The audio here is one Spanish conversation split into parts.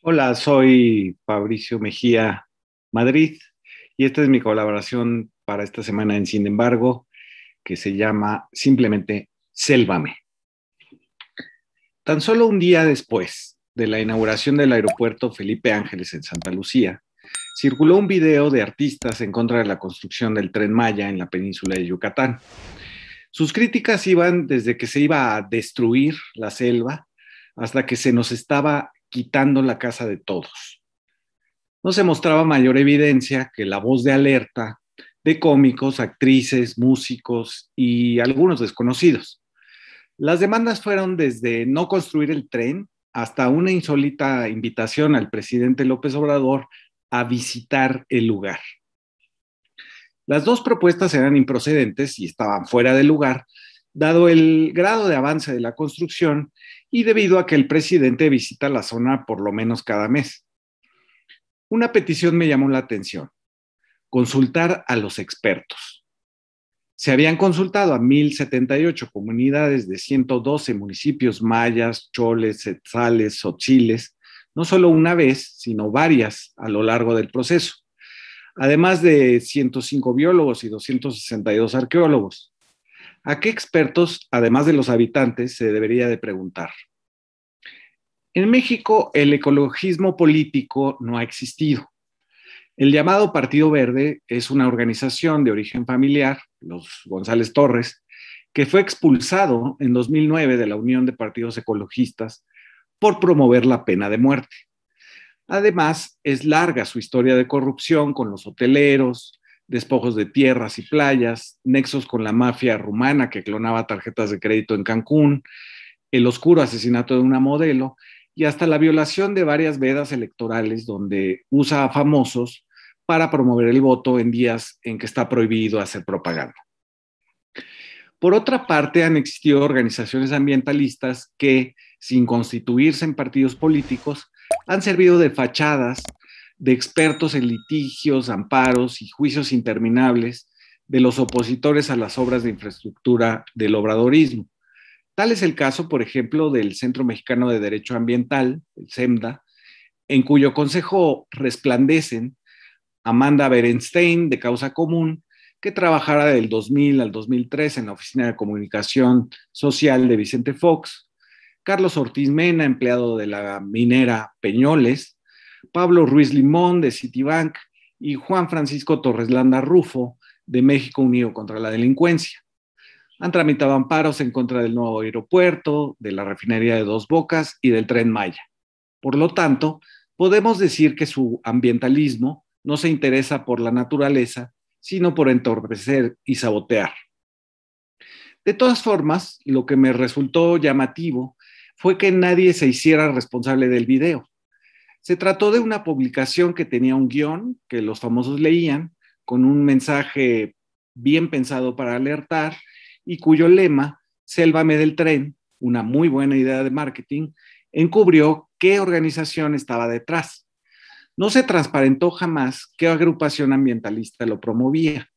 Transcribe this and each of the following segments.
Hola, soy Fabricio Mejía Madrid y esta es mi colaboración para esta semana en Sin embargo, que se llama simplemente selvame. Tan solo un día después de la inauguración del aeropuerto Felipe Ángeles en Santa Lucía, circuló un video de artistas en contra de la construcción del tren Maya en la península de Yucatán. Sus críticas iban desde que se iba a destruir la selva hasta que se nos estaba quitando la casa de todos. No se mostraba mayor evidencia que la voz de alerta de cómicos, actrices, músicos y algunos desconocidos. Las demandas fueron desde no construir el tren hasta una insólita invitación al presidente López Obrador a visitar el lugar. Las dos propuestas eran improcedentes y estaban fuera de lugar, dado el grado de avance de la construcción y debido a que el presidente visita la zona por lo menos cada mes. Una petición me llamó la atención, consultar a los expertos. Se habían consultado a 1.078 comunidades de 112 municipios mayas, choles, etzales, sochiles, no solo una vez, sino varias a lo largo del proceso, además de 105 biólogos y 262 arqueólogos. ¿A qué expertos, además de los habitantes, se debería de preguntar? En México el ecologismo político no ha existido. El llamado Partido Verde es una organización de origen familiar, los González Torres, que fue expulsado en 2009 de la Unión de Partidos Ecologistas por promover la pena de muerte. Además, es larga su historia de corrupción con los hoteleros, despojos de tierras y playas, nexos con la mafia rumana que clonaba tarjetas de crédito en Cancún, el oscuro asesinato de una modelo y hasta la violación de varias vedas electorales donde usa a famosos para promover el voto en días en que está prohibido hacer propaganda. Por otra parte, han existido organizaciones ambientalistas que, sin constituirse en partidos políticos, han servido de fachadas de expertos en litigios, amparos y juicios interminables de los opositores a las obras de infraestructura del obradorismo. Tal es el caso, por ejemplo, del Centro Mexicano de Derecho Ambiental, el CEMDA, en cuyo consejo resplandecen Amanda Berenstein, de Causa Común, que trabajara del 2000 al 2003 en la Oficina de Comunicación Social de Vicente Fox, Carlos Ortiz Mena, empleado de la minera Peñoles, Pablo Ruiz Limón de Citibank y Juan Francisco Torres Landa Rufo de México Unido contra la Delincuencia. Han tramitado amparos en contra del nuevo aeropuerto, de la refinería de Dos Bocas y del tren Maya. Por lo tanto, podemos decir que su ambientalismo no se interesa por la naturaleza, sino por entorpecer y sabotear. De todas formas, lo que me resultó llamativo fue que nadie se hiciera responsable del video. Se trató de una publicación que tenía un guión que los famosos leían con un mensaje bien pensado para alertar y cuyo lema, Sélvame del tren, una muy buena idea de marketing, encubrió qué organización estaba detrás. No se transparentó jamás qué agrupación ambientalista lo promovía.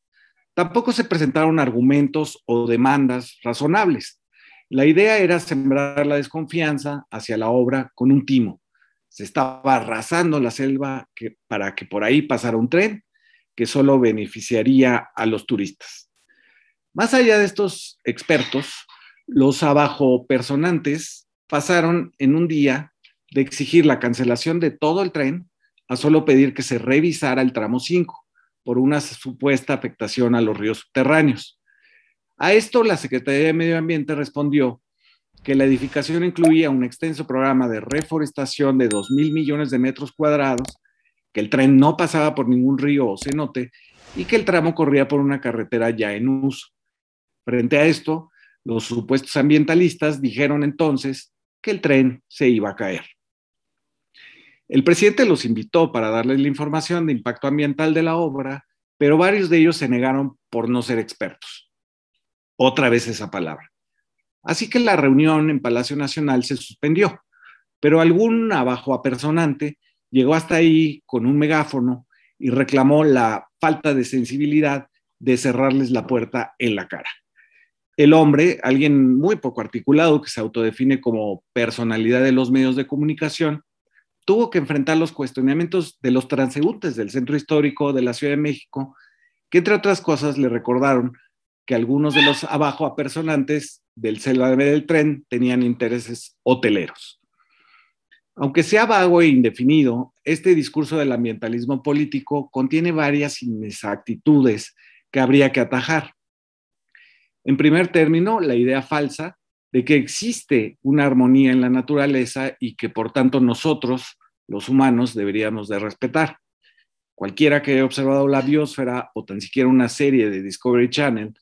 Tampoco se presentaron argumentos o demandas razonables. La idea era sembrar la desconfianza hacia la obra con un timo se estaba arrasando la selva para que por ahí pasara un tren que solo beneficiaría a los turistas. Más allá de estos expertos, los abajo personantes pasaron en un día de exigir la cancelación de todo el tren a solo pedir que se revisara el tramo 5 por una supuesta afectación a los ríos subterráneos. A esto la Secretaría de Medio Ambiente respondió que la edificación incluía un extenso programa de reforestación de mil millones de metros cuadrados, que el tren no pasaba por ningún río o cenote y que el tramo corría por una carretera ya en uso. Frente a esto, los supuestos ambientalistas dijeron entonces que el tren se iba a caer. El presidente los invitó para darles la información de impacto ambiental de la obra, pero varios de ellos se negaron por no ser expertos. Otra vez esa palabra. Así que la reunión en Palacio Nacional se suspendió, pero algún abajo apersonante llegó hasta ahí con un megáfono y reclamó la falta de sensibilidad de cerrarles la puerta en la cara. El hombre, alguien muy poco articulado que se autodefine como personalidad de los medios de comunicación, tuvo que enfrentar los cuestionamientos de los transeúntes del centro histórico de la Ciudad de México, que entre otras cosas le recordaron que algunos de los abajo apersonantes del célebre del tren tenían intereses hoteleros. Aunque sea vago e indefinido, este discurso del ambientalismo político contiene varias inexactitudes que habría que atajar. En primer término, la idea falsa de que existe una armonía en la naturaleza y que por tanto nosotros, los humanos, deberíamos de respetar. Cualquiera que haya observado la biosfera o tan siquiera una serie de Discovery Channel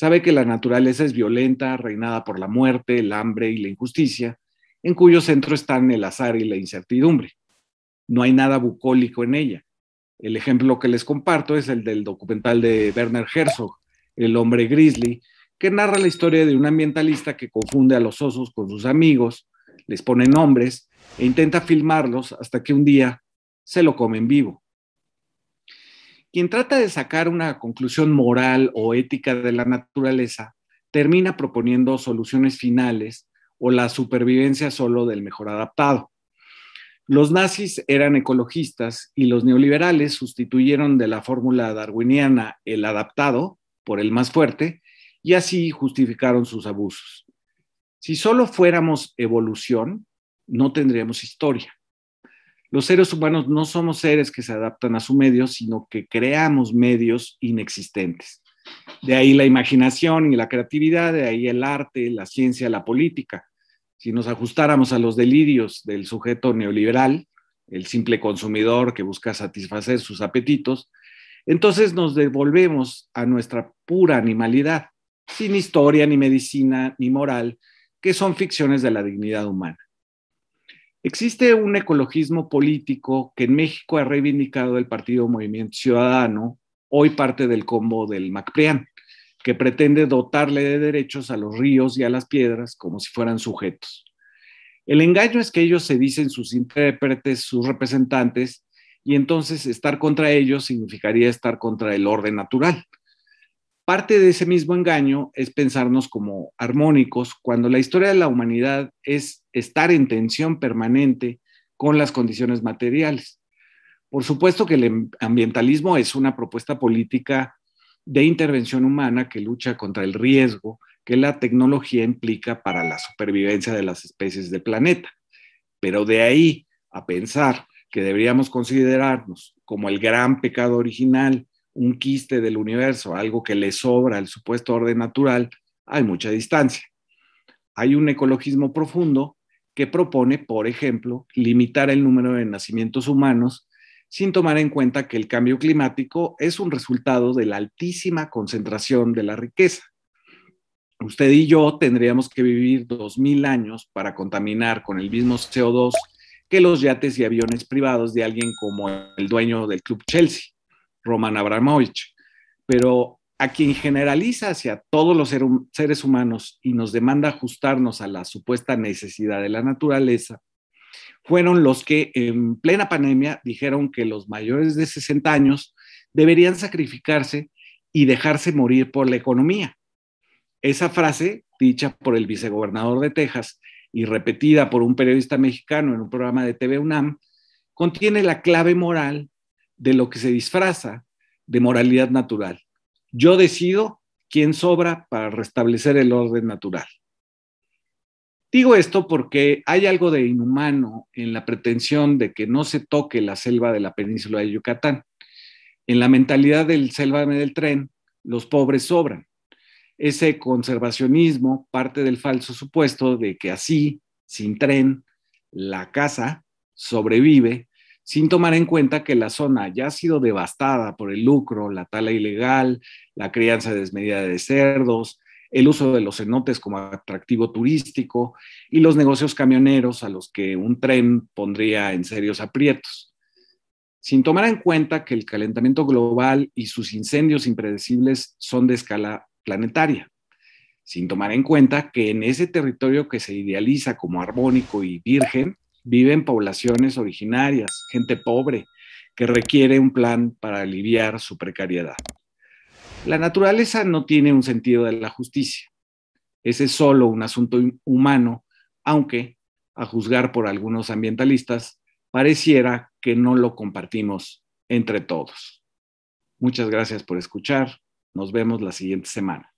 sabe que la naturaleza es violenta, reinada por la muerte, el hambre y la injusticia, en cuyo centro están el azar y la incertidumbre. No hay nada bucólico en ella. El ejemplo que les comparto es el del documental de Werner Herzog, El hombre grizzly, que narra la historia de un ambientalista que confunde a los osos con sus amigos, les pone nombres e intenta filmarlos hasta que un día se lo comen vivo. Quien trata de sacar una conclusión moral o ética de la naturaleza termina proponiendo soluciones finales o la supervivencia solo del mejor adaptado. Los nazis eran ecologistas y los neoliberales sustituyeron de la fórmula darwiniana el adaptado por el más fuerte y así justificaron sus abusos. Si solo fuéramos evolución, no tendríamos historia. Los seres humanos no somos seres que se adaptan a su medio, sino que creamos medios inexistentes. De ahí la imaginación y la creatividad, de ahí el arte, la ciencia, la política. Si nos ajustáramos a los delirios del sujeto neoliberal, el simple consumidor que busca satisfacer sus apetitos, entonces nos devolvemos a nuestra pura animalidad, sin historia, ni medicina, ni moral, que son ficciones de la dignidad humana. Existe un ecologismo político que en México ha reivindicado el Partido Movimiento Ciudadano, hoy parte del combo del MacPrian, que pretende dotarle de derechos a los ríos y a las piedras como si fueran sujetos. El engaño es que ellos se dicen sus intérpretes, sus representantes, y entonces estar contra ellos significaría estar contra el orden natural. Parte de ese mismo engaño es pensarnos como armónicos cuando la historia de la humanidad es estar en tensión permanente con las condiciones materiales. Por supuesto que el em-, ambientalismo es una propuesta política de intervención humana que lucha contra el riesgo que la tecnología implica para la supervivencia de las especies del planeta. Pero de ahí a pensar que deberíamos considerarnos como el gran pecado original un quiste del universo, algo que le sobra al supuesto orden natural, hay mucha distancia. Hay un ecologismo profundo que propone, por ejemplo, limitar el número de nacimientos humanos sin tomar en cuenta que el cambio climático es un resultado de la altísima concentración de la riqueza. Usted y yo tendríamos que vivir 2.000 años para contaminar con el mismo CO2 que los yates y aviones privados de alguien como el dueño del Club Chelsea. Roman Abramovich, pero a quien generaliza hacia todos los seres humanos y nos demanda ajustarnos a la supuesta necesidad de la naturaleza, fueron los que en plena pandemia dijeron que los mayores de 60 años deberían sacrificarse y dejarse morir por la economía. Esa frase, dicha por el vicegobernador de Texas y repetida por un periodista mexicano en un programa de TV UNAM, contiene la clave moral de lo que se disfraza de moralidad natural. Yo decido quién sobra para restablecer el orden natural. Digo esto porque hay algo de inhumano en la pretensión de que no se toque la selva de la península de Yucatán. En la mentalidad del selva del tren, los pobres sobran. Ese conservacionismo parte del falso supuesto de que así, sin tren, la casa sobrevive sin tomar en cuenta que la zona ya ha sido devastada por el lucro, la tala ilegal, la crianza desmedida de cerdos, el uso de los cenotes como atractivo turístico y los negocios camioneros a los que un tren pondría en serios aprietos. Sin tomar en cuenta que el calentamiento global y sus incendios impredecibles son de escala planetaria. Sin tomar en cuenta que en ese territorio que se idealiza como armónico y virgen, Viven en poblaciones originarias, gente pobre, que requiere un plan para aliviar su precariedad. La naturaleza no tiene un sentido de la justicia. Ese es solo un asunto humano, aunque, a juzgar por algunos ambientalistas, pareciera que no lo compartimos entre todos. Muchas gracias por escuchar. Nos vemos la siguiente semana.